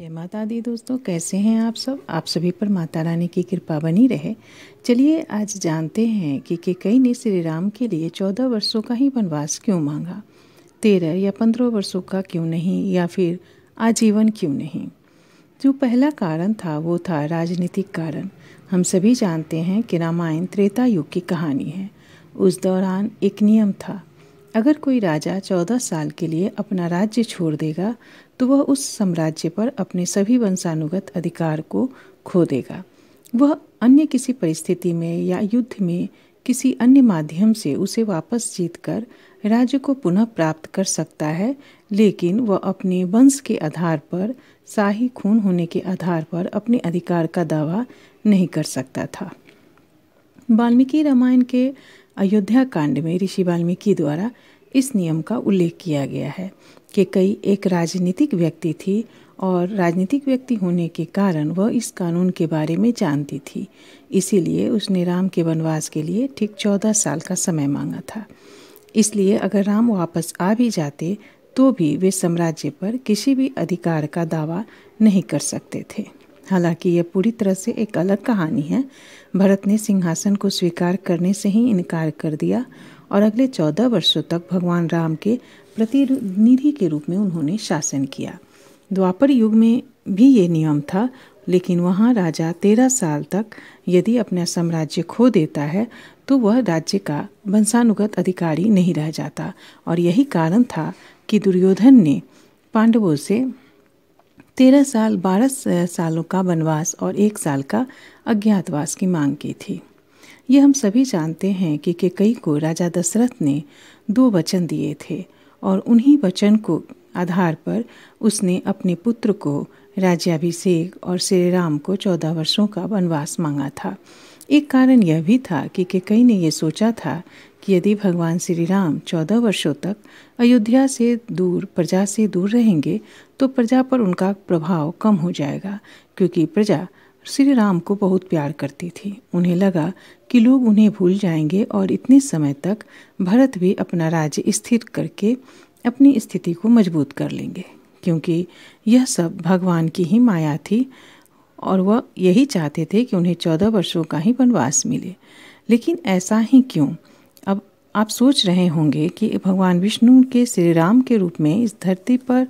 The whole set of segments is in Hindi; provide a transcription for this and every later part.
जय माता दी दोस्तों कैसे हैं आप सब आप सभी पर माता रानी की कृपा बनी रहे चलिए आज जानते हैं कि केकई ने श्री राम के लिए चौदह वर्षों का ही वनवास क्यों मांगा तेरह या पंद्रह वर्षों का क्यों नहीं या फिर आजीवन क्यों नहीं जो पहला कारण था वो था राजनीतिक कारण हम सभी जानते हैं कि रामायण त्रेता युग की कहानी है उस दौरान एक नियम था अगर कोई राजा चौदह साल के लिए अपना राज्य छोड़ देगा तो वह उस साम्राज्य पर अपने सभी वंशानुगत अधिकार को खो देगा वह अन्य किसी परिस्थिति में या युद्ध में किसी अन्य माध्यम से उसे वापस जीतकर राज्य को पुनः प्राप्त कर सकता है लेकिन वह अपने वंश के आधार पर शाही खून होने के आधार पर अपने अधिकार का दावा नहीं कर सकता था वाल्मीकि रामायण के अयोध्या कांड में ऋषि वाल्मीकि द्वारा इस नियम का उल्लेख किया गया है कि कई एक राजनीतिक व्यक्ति थी और राजनीतिक व्यक्ति होने के कारण वह इस कानून के बारे में जानती थी इसीलिए उसने राम के वनवास के लिए ठीक चौदह साल का समय मांगा था इसलिए अगर राम वापस आ भी जाते तो भी वे साम्राज्य पर किसी भी अधिकार का दावा नहीं कर सकते थे हालांकि यह पूरी तरह से एक अलग कहानी है भरत ने सिंहासन को स्वीकार करने से ही इनकार कर दिया और अगले चौदह वर्षों तक भगवान राम के प्रतिनिधि के रूप में उन्होंने शासन किया द्वापर युग में भी ये नियम था लेकिन वहाँ राजा तेरह साल तक यदि अपना साम्राज्य खो देता है तो वह राज्य का वंशानुगत अधिकारी नहीं रह जाता और यही कारण था कि दुर्योधन ने पांडवों से तेरह साल बारह सालों का वनवास और एक साल का अज्ञातवास की मांग की थी ये हम सभी जानते हैं कि केकई को राजा दशरथ ने दो वचन दिए थे और उन्हीं वचन को आधार पर उसने अपने पुत्र को राज्याभिषेक और श्री राम को चौदह वर्षों का वनवास मांगा था एक कारण यह भी था कि केकई ने यह सोचा था कि यदि भगवान श्री राम चौदह वर्षों तक अयोध्या से दूर प्रजा से दूर रहेंगे तो प्रजा पर उनका प्रभाव कम हो जाएगा क्योंकि प्रजा श्री राम को बहुत प्यार करती थी उन्हें लगा कि लोग उन्हें भूल जाएंगे और इतने समय तक भरत भी अपना राज्य स्थिर करके अपनी स्थिति को मजबूत कर लेंगे क्योंकि यह सब भगवान की ही माया थी और वह यही चाहते थे कि उन्हें चौदह वर्षों का ही वनवास मिले लेकिन ऐसा ही क्यों अब आप सोच रहे होंगे कि भगवान विष्णु के श्री राम के रूप में इस धरती पर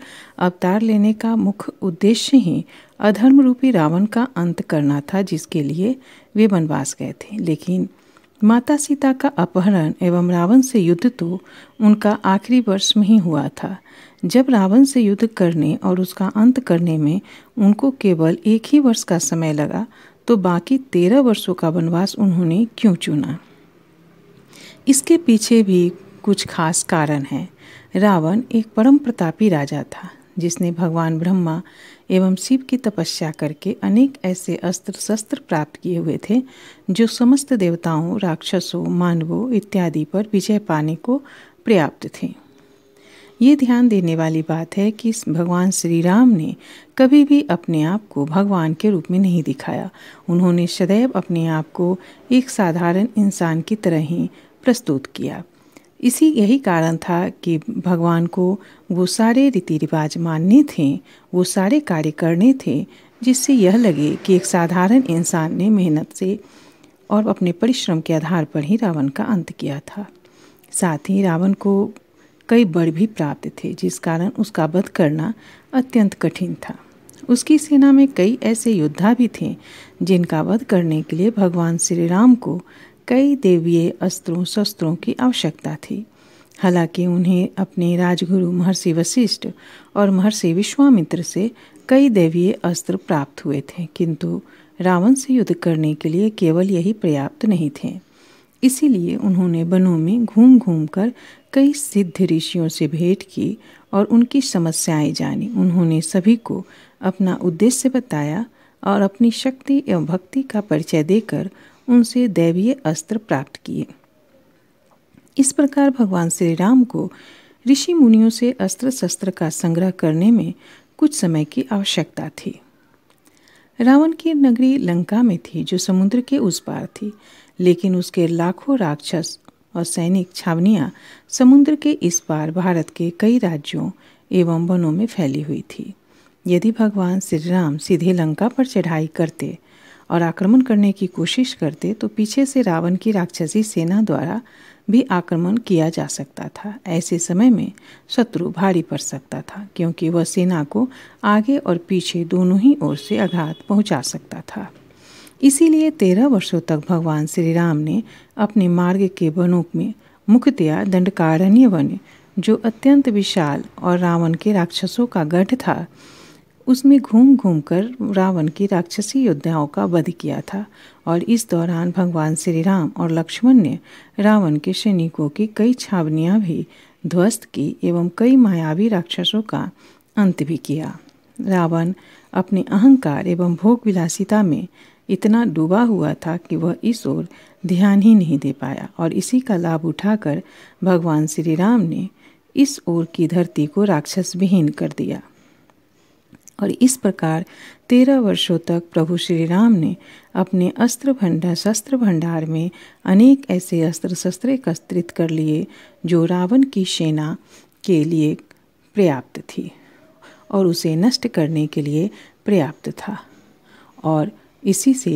अवतार लेने का मुख्य उद्देश्य ही अधर्म रूपी रावण का अंत करना था जिसके लिए वे वनवास गए थे लेकिन माता सीता का अपहरण एवं रावण से युद्ध तो उनका आखिरी वर्ष में ही हुआ था जब रावण से युद्ध करने और उसका अंत करने में उनको केवल एक ही वर्ष का समय लगा तो बाकी तेरह वर्षों का वनवास उन्होंने क्यों चुना इसके पीछे भी कुछ खास कारण हैं रावण एक परम प्रतापी राजा था जिसने भगवान ब्रह्मा एवं शिव की तपस्या करके अनेक ऐसे अस्त्र शस्त्र प्राप्त किए हुए थे जो समस्त देवताओं राक्षसों मानवों इत्यादि पर विजय पाने को पर्याप्त थे ये ध्यान देने वाली बात है कि भगवान श्री राम ने कभी भी अपने आप को भगवान के रूप में नहीं दिखाया उन्होंने सदैव अपने आप को एक साधारण इंसान की तरह ही प्रस्तुत किया इसी यही कारण था कि भगवान को वो सारे रीति रिवाज मानने थे वो सारे कार्य करने थे जिससे यह लगे कि एक साधारण इंसान ने मेहनत से और अपने परिश्रम के आधार पर ही रावण का अंत किया था साथ ही रावण को कई बड़ भी प्राप्त थे जिस कारण उसका वध करना अत्यंत कठिन था उसकी सेना में कई ऐसे योद्धा भी थे जिनका वध करने के लिए भगवान श्री राम को कई देवीय अस्त्रों शस्त्रों की आवश्यकता थी हालांकि उन्हें अपने राजगुरु महर्षि वशिष्ठ और महर्षि विश्वामित्र से कई देवीय अस्त्र प्राप्त हुए थे किंतु रावण से युद्ध करने के लिए केवल यही पर्याप्त नहीं थे इसीलिए उन्होंने वनों में घूम घूम कर कई सिद्ध ऋषियों से भेंट की और उनकी समस्याएं जानी उन्होंने सभी को अपना उद्देश्य बताया और अपनी शक्ति एवं भक्ति का परिचय देकर उनसे दैवीय अस्त्र प्राप्त किए इस प्रकार भगवान श्री राम को ऋषि मुनियों से अस्त्र शस्त्र का संग्रह करने में कुछ समय की आवश्यकता थी रावण की नगरी लंका में थी जो समुद्र के उस पार थी लेकिन उसके लाखों राक्षस और सैनिक छावनियाँ समुद्र के इस पार भारत के कई राज्यों एवं वनों में फैली हुई थी यदि भगवान श्री राम सीधे लंका पर चढ़ाई करते और आक्रमण करने की कोशिश करते तो पीछे से रावण की राक्षसी सेना द्वारा भी आक्रमण किया जा सकता था ऐसे समय में शत्रु भारी पड़ सकता था क्योंकि वह सेना को आगे और पीछे दोनों ही ओर से आघात पहुंचा सकता था इसीलिए तेरह वर्षों तक भगवान श्री राम ने अपने मार्ग के वनों में मुख्यतया दंडकारण्य वन जो अत्यंत विशाल और रावण के राक्षसों का गढ़ था उसमें घूम घूम कर रावण की राक्षसी योद्धाओं का वध किया था और इस दौरान भगवान श्री राम और लक्ष्मण ने रावण के सैनिकों की कई छावनियाँ भी ध्वस्त की एवं कई मायावी राक्षसों का अंत भी किया रावण अपने अहंकार एवं भोग विलासिता में इतना डूबा हुआ था कि वह इस ओर ध्यान ही नहीं दे पाया और इसी का लाभ उठाकर भगवान श्री राम ने इस ओर की धरती को राक्षस विहीन कर दिया और इस प्रकार तेरह वर्षों तक प्रभु श्री राम ने अपने अस्त्र भंडार शस्त्र भंडार में अनेक ऐसे अस्त्र शस्त्र एकत्रित कर लिए जो रावण की सेना के लिए पर्याप्त थी और उसे नष्ट करने के लिए पर्याप्त था और इसी से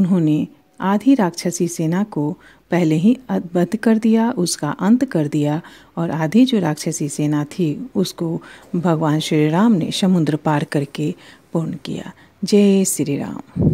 उन्होंने आधी राक्षसी सेना को पहले ही अदबद कर दिया उसका अंत कर दिया और आधी जो राक्षसी सेना थी उसको भगवान श्री राम ने समुद्र पार करके पूर्ण किया जय श्री राम